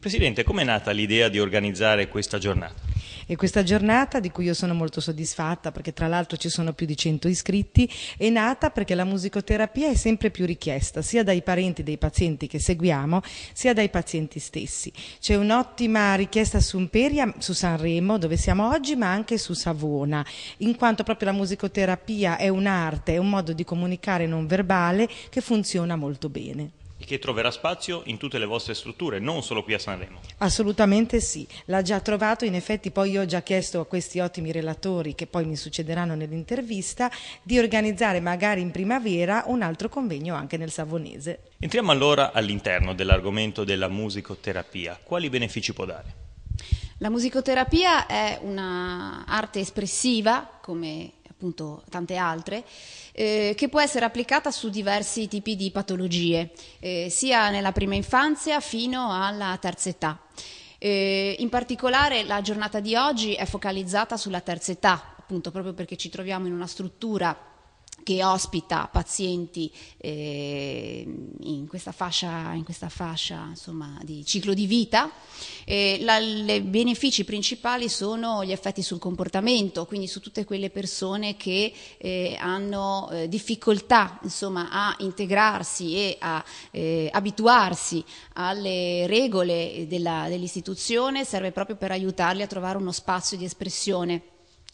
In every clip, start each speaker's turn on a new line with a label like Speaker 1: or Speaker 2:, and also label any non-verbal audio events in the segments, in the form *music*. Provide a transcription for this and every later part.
Speaker 1: Presidente, com'è nata l'idea di organizzare questa giornata?
Speaker 2: E questa giornata, di cui io sono molto soddisfatta perché tra l'altro ci sono più di 100 iscritti, è nata perché la musicoterapia è sempre più richiesta sia dai parenti dei pazienti che seguiamo sia dai pazienti stessi. C'è un'ottima richiesta su Imperia, su Sanremo dove siamo oggi ma anche su Savona in quanto proprio la musicoterapia è un'arte, è un modo di comunicare non verbale che funziona molto bene
Speaker 1: che troverà spazio in tutte le vostre strutture, non solo qui a Sanremo.
Speaker 2: Assolutamente sì, l'ha già trovato, in effetti poi io ho già chiesto a questi ottimi relatori che poi mi succederanno nell'intervista di organizzare magari in primavera un altro convegno anche nel Savonese.
Speaker 1: Entriamo allora all'interno dell'argomento della musicoterapia, quali benefici può dare?
Speaker 3: La musicoterapia è un'arte espressiva, come appunto tante altre, eh, che può essere applicata su diversi tipi di patologie, eh, sia nella prima infanzia fino alla terza età. Eh, in particolare la giornata di oggi è focalizzata sulla terza età, appunto proprio perché ci troviamo in una struttura che ospita pazienti eh, in questa fascia, in questa fascia insomma, di ciclo di vita. I eh, benefici principali sono gli effetti sul comportamento, quindi su tutte quelle persone che eh, hanno eh, difficoltà insomma, a integrarsi e a eh, abituarsi alle regole della, dell'istituzione, serve proprio per aiutarli a trovare uno spazio di espressione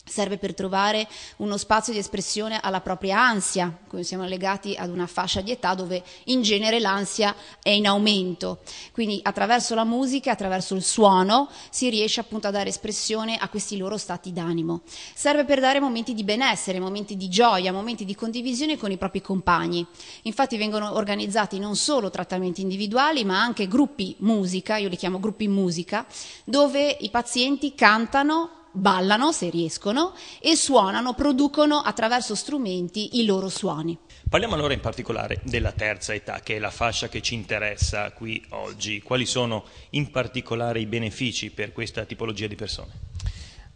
Speaker 3: serve per trovare uno spazio di espressione alla propria ansia, come siamo legati ad una fascia di età dove in genere l'ansia è in aumento. Quindi attraverso la musica, attraverso il suono, si riesce appunto a dare espressione a questi loro stati d'animo. Serve per dare momenti di benessere, momenti di gioia, momenti di condivisione con i propri compagni. Infatti vengono organizzati non solo trattamenti individuali, ma anche gruppi musica, io li chiamo gruppi musica, dove i pazienti cantano ballano se riescono e suonano, producono attraverso strumenti i loro suoni.
Speaker 1: Parliamo allora in particolare della terza età, che è la fascia che ci interessa qui oggi. Quali sono in particolare i benefici per questa tipologia di persone?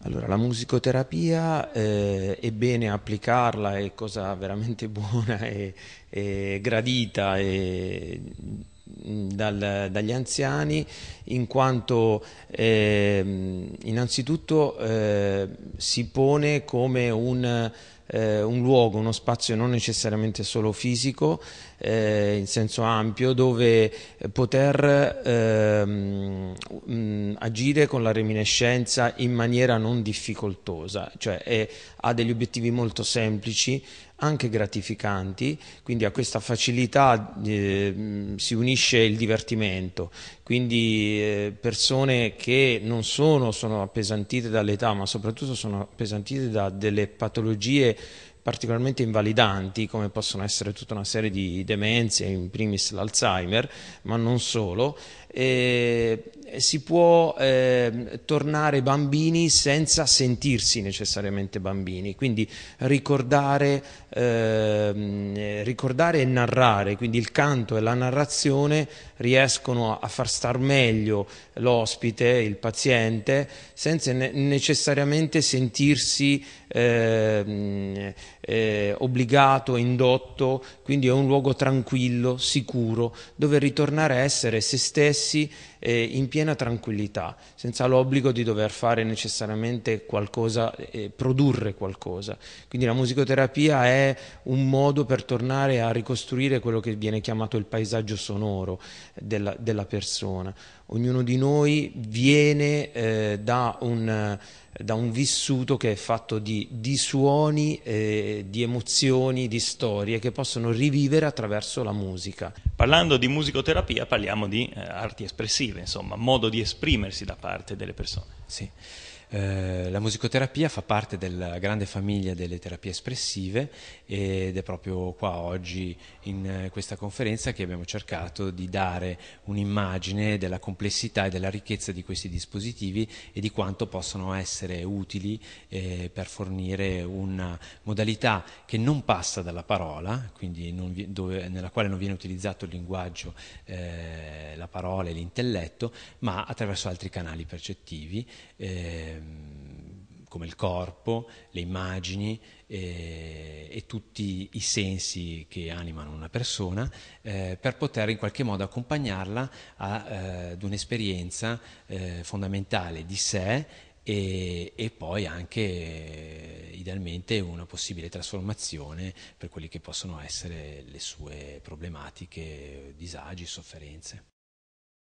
Speaker 4: Allora, la musicoterapia eh, è bene applicarla, è cosa veramente *laughs* buona e, gradita e dal, dagli anziani in quanto eh, innanzitutto eh, si pone come un, eh, un, luogo, uno spazio non necessariamente solo fisico eh, in senso ampio dove poter ehm, mh, agire con la reminiscenza in maniera non difficoltosa, cioè è, ha degli obiettivi molto semplici anche gratificanti, quindi a questa facilità eh, si unisce il divertimento, quindi eh, persone che non sono, sono appesantite dall'età, ma soprattutto sono appesantite da delle patologie particolarmente invalidanti come possono essere tutta una serie di demenze, in primis l'Alzheimer, ma non solo, eh, si può eh, tornare bambini senza sentirsi necessariamente bambini, quindi ricordare, eh, ricordare, e narrare, quindi il canto e la narrazione riescono a far star meglio l'ospite, il paziente, senza ne necessariamente sentirsi ehm, eh, obbligato, indotto, quindi è un luogo tranquillo, sicuro, dove ritornare a essere se stessi essi eh, in piena tranquillità, senza l'obbligo di dover fare necessariamente qualcosa, eh, produrre qualcosa. Quindi la musicoterapia è un modo per tornare a ricostruire quello che viene chiamato il paesaggio sonoro della, della persona. Ognuno di noi viene eh, da, un, da, un, vissuto che è fatto di, di suoni, eh, di emozioni, di storie che possono rivivere
Speaker 1: attraverso la musica. Parlando di musicoterapia parliamo di eh, arti espressive espressive, insomma,
Speaker 5: modo di esprimersi da parte delle persone. Sì. Eh, la musicoterapia fa parte della grande famiglia delle terapie espressive ed è proprio qua oggi in eh, questa conferenza che abbiamo cercato di dare un'immagine della complessità e della ricchezza di questi dispositivi e di quanto possono essere utili eh, per fornire una modalità che non passa dalla parola, quindi vi, dove, nella quale non viene utilizzato il linguaggio, eh, la parola e l'intelletto, ma attraverso altri canali percettivi. Eh, Ehm, come il corpo, le immagini eh, e tutti i sensi che animano una persona, eh, per poter in qualche modo accompagnarla a, eh, ad un'esperienza eh, fondamentale di sé e, e poi anche eh, idealmente una possibile trasformazione per quelle che possono essere le sue problematiche, disagi, sofferenze.